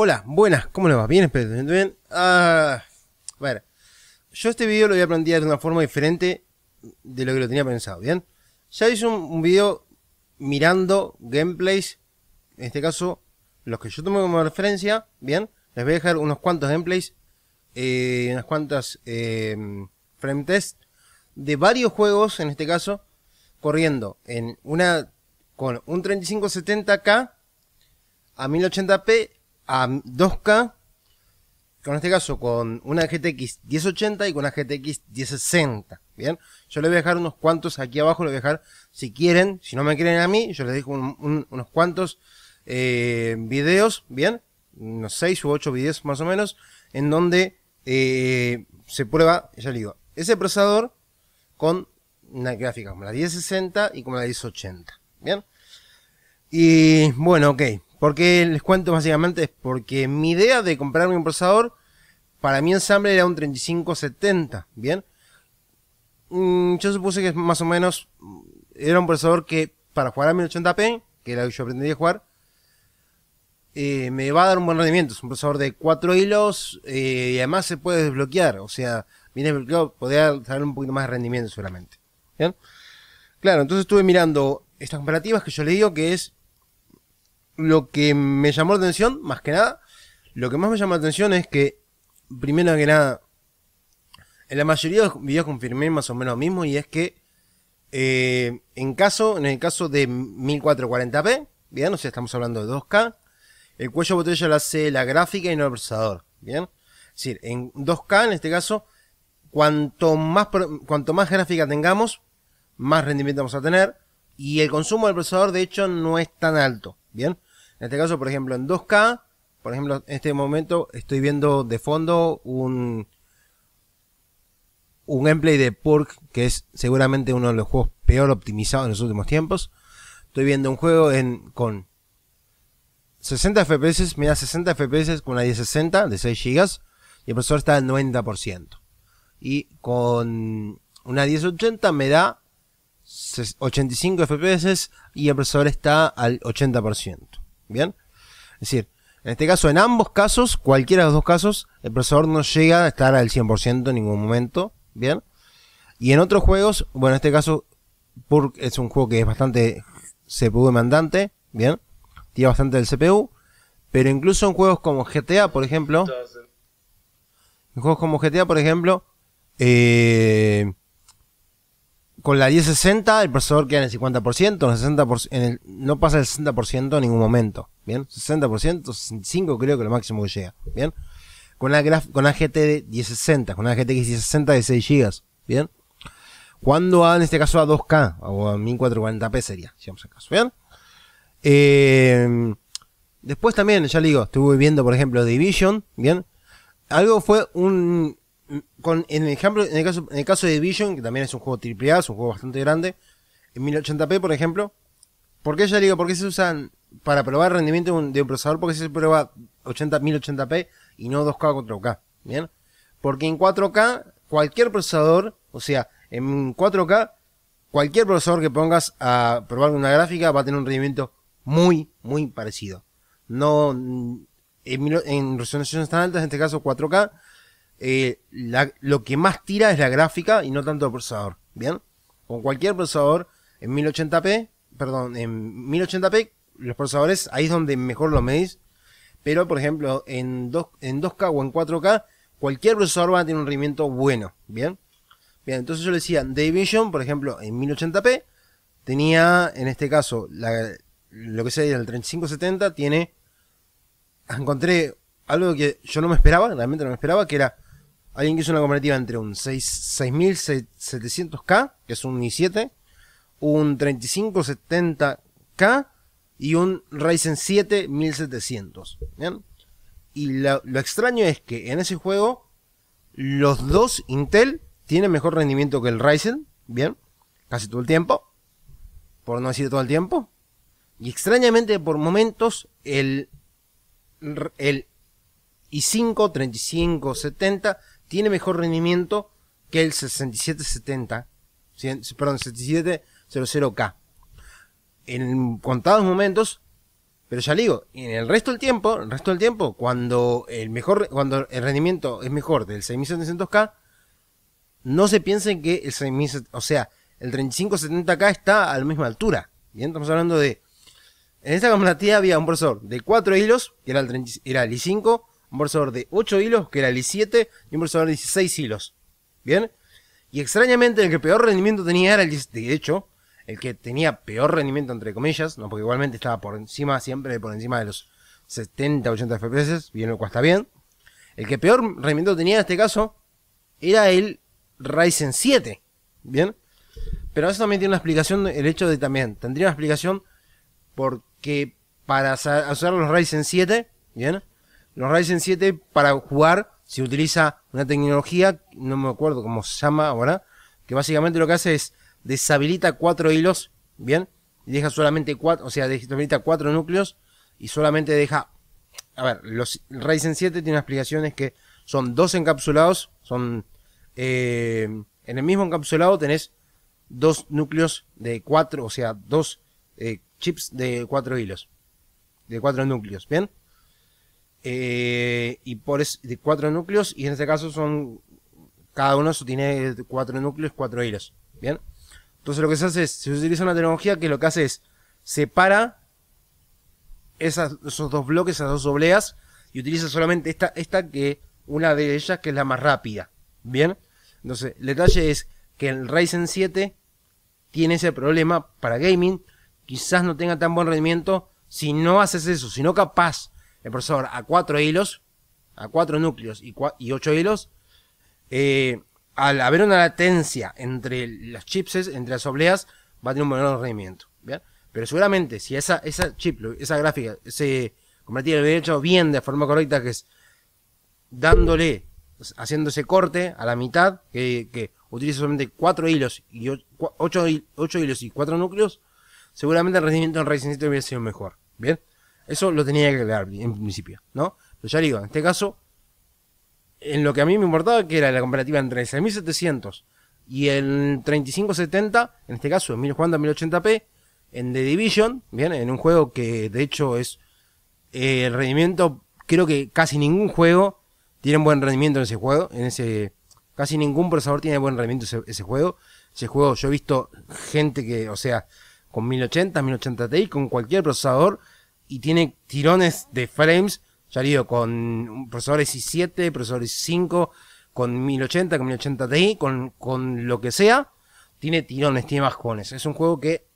Hola, buenas, ¿cómo le va? ¿Bien? Espero bien. bien. Ah, a ver, yo este video lo voy a plantear de una forma diferente de lo que lo tenía pensado, ¿bien? Ya hice un, video mirando gameplays, en este caso, los que yo tomo como referencia, ¿bien? Les voy a dejar unos cuantos gameplays, eh, unas cuantas em, frame de varios juegos, en este caso, corriendo en una con un 3570K a 1080p a 2K, con este caso con una GTX 1080 y con una GTX 1060. Bien, yo les voy a dejar unos cuantos aquí abajo, Lo voy a dejar si quieren, si no me quieren a mí, yo les dejo unos cuantos eh, videos, bien, unos 6 u 8 videos más o menos, en donde eh, se prueba, ya le digo, ese procesador con una gráfica como la 1060 y como la 1080. Bien, y bueno, ok. Porque les cuento básicamente es porque mi idea de comprarme un procesador, para mi ensamble era un 3570, ¿bien? Mm, yo supuse que más o menos mm, era un procesador que para jugar a 1080p, que era lo que yo aprendí a jugar, eh, me va a dar un buen rendimiento. Es un procesador de 4 hilos eh, y además se puede desbloquear. O sea, viene desbloqueado, podría dar un poquito más de rendimiento seguramente. ¿Bien? Claro, entonces estuve mirando estas comparativas que yo le digo que es lo que me llamó la atención, más que nada, lo que más me llamó la atención es que, primero que nada, en la mayoría de los videos confirmé más o menos lo mismo y es que eh, en caso, en el caso de 1440p, bien, o sea, estamos hablando de 2K, el cuello botella la hace la gráfica y no el procesador, bien. Es decir, en 2K en este caso, cuanto más, cuanto más gráfica tengamos, más rendimiento vamos a tener y el consumo del procesador de hecho no es tan alto, bien. En este caso, por ejemplo, en 2K, por ejemplo, en este momento estoy viendo de fondo un, un gameplay de Pork, que es seguramente uno de los juegos peor optimizados en los últimos tiempos. Estoy viendo un juego en, con 60 FPS, me da 60 FPS con una 1060 de 6 GB y el procesador está al 90%. Y con una 1080 me da 85 FPS y el procesador está al 80%. ¿Bien? Es decir, en este caso, en ambos casos, cualquiera de los dos casos, el procesador no llega a estar al 100% en ningún momento. ¿Bien? Y en otros juegos, bueno, en este caso, PURC es un juego que es bastante CPU demandante. ¿Bien? Tira bastante del CPU. Pero incluso en juegos como GTA, por ejemplo. En juegos como GTA, por ejemplo. Eh, con la 1060 el procesador queda en el 50%, 60 no pasa el 60% en ningún momento, ¿bien? 60%, 65% creo que lo máximo que llega, ¿bien? Con la, con la 1060, con la GTX 1060 de 6 GB, ¿bien? Cuando a, en este caso a 2K o a 1440p sería, si vamos al caso, ¿bien? Em, después también, ya le digo, estuve viendo por ejemplo Division, ¿bien? Algo fue un en, el ejemplo, en, el caso, en el caso de Vision, que también es un juego AAA, es un juego bastante grande, en 1080p, por ejemplo, ¿por qué ya digo, por se usan para probar rendimiento de un, procesador? Porque se prueba 80, 1080p y no 2K 4K? ¿Bien? Porque en 4K, cualquier procesador, o sea, en 4K, cualquier procesador que pongas a probar una gráfica va a tener un rendimiento muy, muy parecido. No, en, en resoluciones tan altas, en este caso 4K, eh, lo que más tira es la gráfica y no tanto el procesador. ¿Bien? Con cualquier procesador en 1080p, perdón, en 1080p, los procesadores ahí es donde mejor lo medís. Pero, por ejemplo, en, 2, en 2K o en 4K, cualquier procesador va a tener un rendimiento bueno. ¿Bien? Bien, entonces yo le decía, Division, por ejemplo, en 1080p, tenía, en este caso, lo que sería el 3570, tiene... Encontré algo que yo no me esperaba, realmente no me esperaba, que era alguien que hizo una comparativa entre un 6700K, que es un i7, un 3570K y un Ryzen 7 1700. ¿bien? Y lo, extraño es que en ese juego los dos Intel tienen mejor rendimiento que el Ryzen, bien, casi todo el tiempo, por no decir todo el tiempo. Y extrañamente por momentos el, el i5 3570 tiene mejor rendimiento que el 6770, perdón, 7700K. En contados momentos, pero ya digo, en el resto del tiempo, el resto del tiempo, cuando el mejor, cuando el rendimiento es mejor del 6700K, no se piense que el o sea, el 3570K está a la misma altura. Y estamos hablando de en esta comparativa había un procesador de 4 hilos, que era el, era el i5, un procesador de 8 hilos, que era el i7, y un procesador de 16 hilos. ¿Bien? Y extrañamente el que peor rendimiento tenía era el de hecho, el que tenía peor rendimiento entre comillas, no porque igualmente estaba por encima, siempre por encima de los 70, 80 FPS, bien lo cual está bien. El que peor rendimiento tenía en este caso era el Ryzen 7, ¿bien? Pero eso también tiene una explicación, el hecho de también, tendría una explicación porque para usar los Ryzen 7, ¿bien? los Ryzen 7 para jugar se utiliza una tecnología, no me acuerdo cómo se llama ahora, que básicamente lo que hace es deshabilita cuatro hilos, ¿bien? Y deja solamente cuatro, o sea, deshabilita cuatro núcleos y solamente deja... A ver, los Ryzen 7 tiene explicaciones aplicaciones que son dos encapsulados, son... Eh, en el mismo encapsulado tenés dos núcleos de cuatro, o sea, dos eh, chips de cuatro hilos, de cuatro núcleos, ¿bien? Eh, y por es, de cuatro núcleos, y en este caso son, cada uno tiene cuatro núcleos, cuatro hilos, ¿bien? Entonces lo que se hace es, se utiliza una tecnología que lo que hace es, separa esos dos bloques, esas dos obleas, y utiliza solamente esta, esta que, una de ellas que es la más rápida, ¿bien? Entonces, el detalle es que el Ryzen 7 tiene ese problema para gaming, quizás no tenga tan buen rendimiento si no haces eso, si no capaz el procesador a 4 hilos, a 4 núcleos y, 8 hilos, eh, al haber una latencia entre los chipses, entre las obleas, va a tener un menor rendimiento. ¿bien? Pero seguramente si esa, esa chip, esa gráfica se convertía en hecho bien de forma correcta, que es dándole, haciendo ese corte a la mitad, que, utiliza solamente cuatro hilos y ocho hilos y 4 núcleos, seguramente el rendimiento en Ryzen hubiera sido mejor. ¿Bien? Eso lo tenía que aclarar en principio, ¿no? Pero ya digo, en este caso, en lo que a mí me importaba, que era la comparativa entre el 6700 y el 3570, en este caso en 1080 1080p, en The Division, bien, en un juego que de hecho es eh, el rendimiento, creo que casi ningún juego tiene buen rendimiento en ese juego, en ese casi ningún procesador tiene buen rendimiento ese, juego. Ese juego yo he visto gente que, o sea, con 1080, 1080 y con cualquier procesador y tiene tirones de frames, ya digo, con procesadores i7, procesador, 5 con 1080, con 1080 Ti, con, con lo que sea, tiene tirones, tiene bajones. Es un juego que,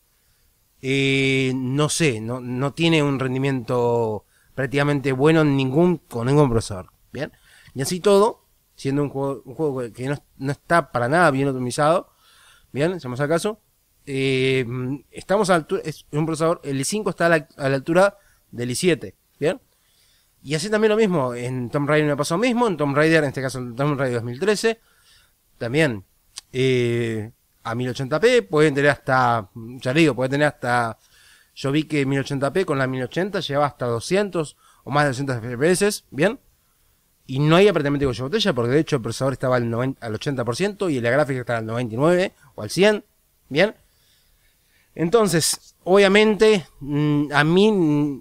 eh, no sé, no, no tiene un rendimiento prácticamente bueno en ningún, con ningún procesador. Bien, y así todo, siendo un juego, un juego que no, no está para nada bien optimizado, bien, seamos acaso, eh, estamos a altura, es un procesador, el i5 está a la, a la altura del i7. ¿Bien? Y así también lo mismo. En Tomb Raider me pasó lo mismo. En Tomb Raider, en este caso, en Tomb Raider 2013. También. Eh, a 1080p. Pueden tener hasta. Ya digo, pueden tener hasta. Yo vi que 1080p con la 1080 llevaba hasta 200 o más de 200 FPS. Bien. Y no hay aparentemente cuello botella porque de hecho el procesador estaba al, 90, al 80% y la gráfica estaba al 99 o al 100. Bien. Entonces, obviamente, mm, a mí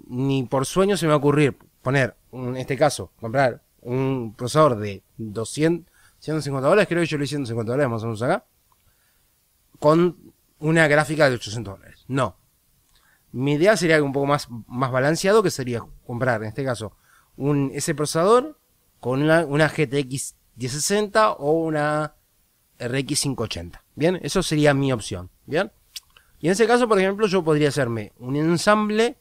ni por sueño se me va a ocurrir poner, en este caso, comprar un procesador de 200, 150 dólares, creo que yo lo hice 150 dólares más o menos acá, con una gráfica de 800 dólares. No. Mi idea sería algo un poco más, más balanceado, que sería comprar, en este caso, un, ese procesador con una, una GTX 1060 o una RX 580. Bien, eso sería mi opción. Bien. Y en ese caso, por ejemplo, yo podría hacerme un ensamble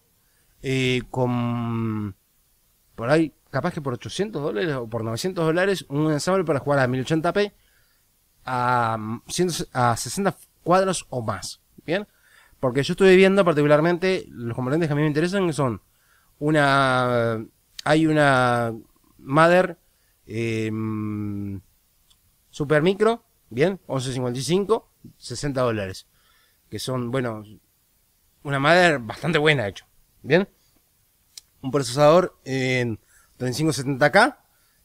eh, con, por ahí, capaz que por 800 dólares o por 900 dólares, un ensamble para jugar a 1080p a, 60 mm, cuadros o más. ¿Bien? Porque yo estoy viendo particularmente, los componentes que a mí me interesan que son una... Hay una Mother eh, mm, Super Micro, bien, 11.55, 60 dólares que son, bueno, una madre bastante buena, hecho. ¿Bien? Un procesador en 3570K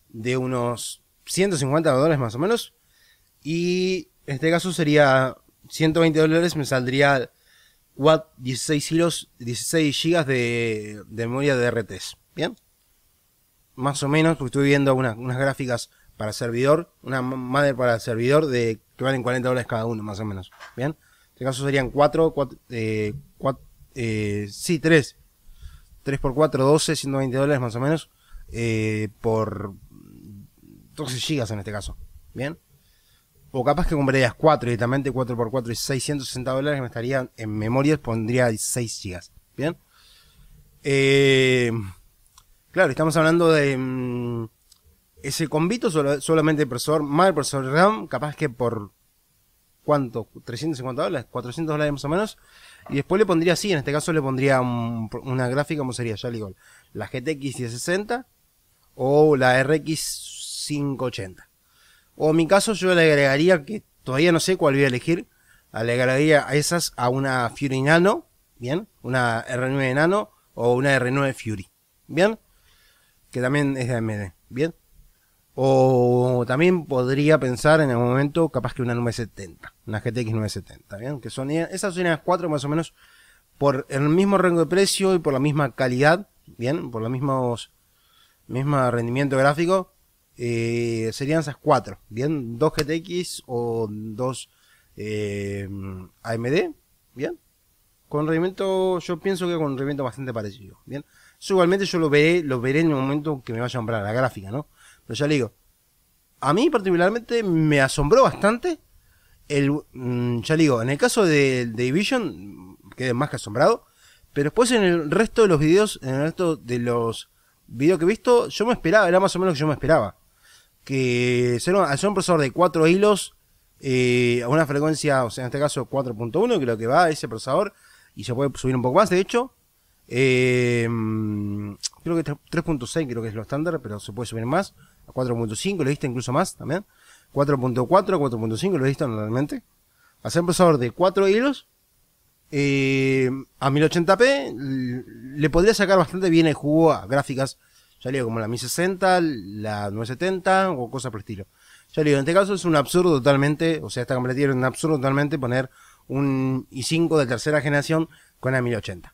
de unos 150 dólares más o menos. Y en este caso sería 120 dólares, me saldría Watt 16 hilos, 16 gigas de, memoria de RTs. ¿Bien? Más o menos, porque estoy viendo unas, gráficas para servidor, una madre para servidor de que valen 40 dólares cada uno, más o menos. ¿Bien? este caso serían 4, 4, eh, eh, sí, 3. 3 x 4, 12, 120 dólares más o menos, eh, por 12 gigas en este caso, ¿bien? O capaz que comprarías 4 directamente, 4 x 4 y 660 dólares, me estaría en memoria, pondría 6 gigas, ¿bien? Eh, claro, estamos hablando de... Mm, ese convito solo, solamente el procesador, más el procesador RAM, capaz que por ¿cuánto? 350 dólares, 400 dólares más o menos. Y después le pondría así, en este caso le pondría una gráfica como sería, ya le digo, la GTX 1060 o la RX 580. O en mi caso yo le agregaría, que todavía no sé cuál voy a elegir, le agregaría a esas a una Fury Nano, bien, una R9 Nano o una R9 Fury, bien, que también es de AMD, bien. O también podría pensar en el momento, capaz que una 970, una GTX 970, ¿bien? Que son, esas son las cuatro más o menos por el mismo rango de precio y por la misma calidad, ¿bien? Por los mismos, mismo rendimiento gráfico, eh, serían esas cuatro, ¿bien? Dos GTX o dos eh, AMD, ¿bien? Con rendimiento, yo pienso que con rendimiento bastante parecido, ¿bien? Eso igualmente yo lo veré, lo veré en el momento que me vaya a comprar la gráfica, ¿no? Pero ya digo, a mí particularmente me asombró bastante. El, mm, ya digo, en el caso de, Division, quedé más que asombrado. Pero después en el resto de los videos, en el resto de los videos que he visto, yo me esperaba, era más o menos lo que yo me esperaba. Que ser un, procesador de 4 hilos, eh, a una frecuencia, o sea, en este caso 4.1, que lo que va a ese procesador, y se puede subir un poco más, de hecho. Eh, mm, creo que 3.6 creo que es lo estándar, pero se puede subir más a 4.5, lo diste incluso más también. 4.4, 4.5, lo diste normalmente. Hacer un procesador de 4 hilos eh, a 1080p le podría sacar bastante bien el jugo a gráficas, ya le digo, como la 1060, la 970 o cosas por el estilo. Ya le digo, en este caso es un absurdo totalmente, o sea, esta completiero es un absurdo totalmente poner un i5 de tercera generación con la 1080.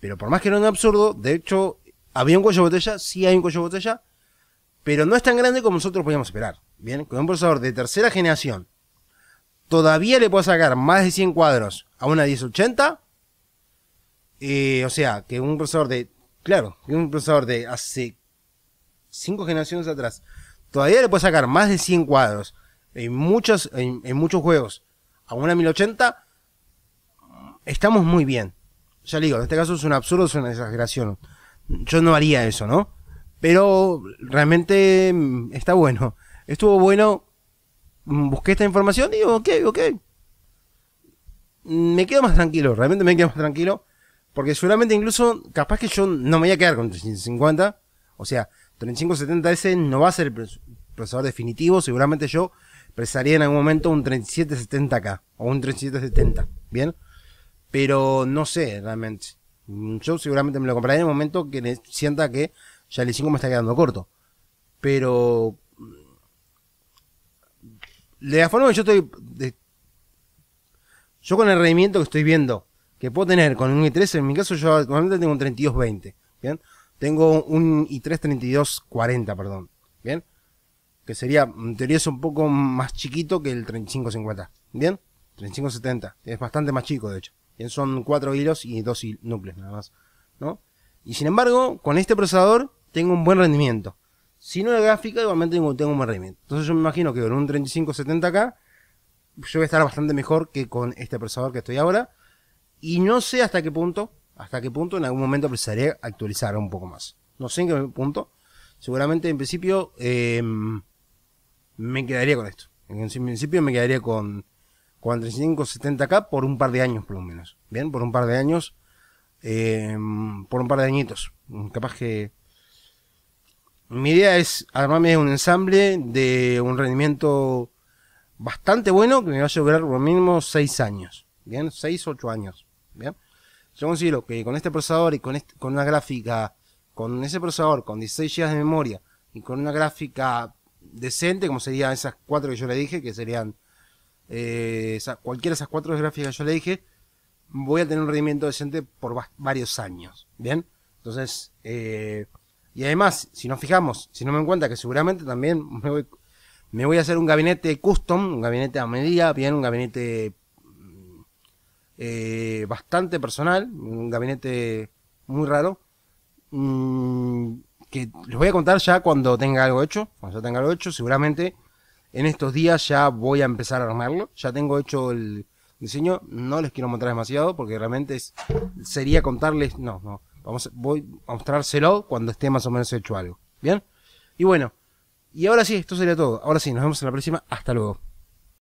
Pero por más que no es un absurdo, de hecho, había un cuello de botella, sí hay un cuello de botella, pero no es tan grande como nosotros podíamos esperar. Bien, con un procesador de tercera generación, todavía le puedo sacar más de 100 cuadros a una 1080. Eh, o sea, que un procesador de, claro, que un procesador de hace 5 generaciones atrás, todavía le puedo sacar más de 100 cuadros en muchos, en, muchos juegos a una 1080. Estamos muy bien. Ya le digo, en este caso es un absurdo, es una exageración. Yo no haría eso, ¿no? Pero realmente mm, está bueno. Estuvo bueno. Mm, busqué esta información y digo, ok, ok. Mm, me quedo más tranquilo, realmente me quedo más tranquilo. Porque seguramente incluso, capaz que yo no me voy a quedar con 350. O sea, 3570S no va a ser el procesador definitivo. Seguramente yo precisaría en algún momento un 3770K o un 3770. Bien. Pero no sé realmente. Yo seguramente me lo compraré en el momento que sienta que ya el i5 me está quedando corto. Pero. Mm, de la forma que yo estoy. yo con el rendimiento que estoy viendo que puedo tener con un i3, en mi caso yo actualmente tengo un 3220, ¿bien? Tengo un i3 3240, perdón, ¿bien? Que sería, en teoría es un poco más chiquito que el 3550, ¿bien? 3570, es bastante más chico de hecho. ¿bien? Son 4 hilos y 2 núcleos nada más, Y sin embargo, con este procesador tengo un buen rendimiento. Si no es gráfica, igualmente tengo, un buen rendimiento. Entonces yo me imagino que con un 3570K, yo voy a estar bastante mejor que con este procesador que estoy ahora. Y no sé hasta qué punto, hasta qué punto en algún momento a actualizar un poco más. No sé en qué punto. Seguramente en principio em, me quedaría con esto. En principio me quedaría con con 3570 k por un par de años por lo menos. Bien, por un par de años. Em, por un par de añitos. Capaz que mi idea es armarme un ensamble de un rendimiento bastante bueno que me va a llevar lo mínimo 6 años. Bien, 6, 8 años. Bien, yo considero que con este procesador y con, con una gráfica, con ese procesador con 16 GB de memoria y con una gráfica decente, como serían esas 4 que yo le dije, que serían eh, cualquiera de esas 4 gráficas que yo le dije, voy a tener un rendimiento decente por varios años. Bien, entonces. Eh, y además, si nos fijamos, si no me cuenta que seguramente también me voy, a hacer un gabinete custom, un gabinete a medida, bien, un gabinete eh, bastante personal, un gabinete muy raro, mm, que les voy a contar ya cuando tenga algo hecho, cuando ya tenga algo hecho, seguramente en estos días ya voy a empezar a armarlo, ya tengo hecho el diseño, no les quiero mostrar demasiado porque realmente es, sería contarles, no, no, voy a mostrárselo cuando esté más o menos hecho algo. ¿Bien? Y bueno, y ahora sí, esto sería todo. Ahora sí, nos vemos en la próxima. Hasta luego.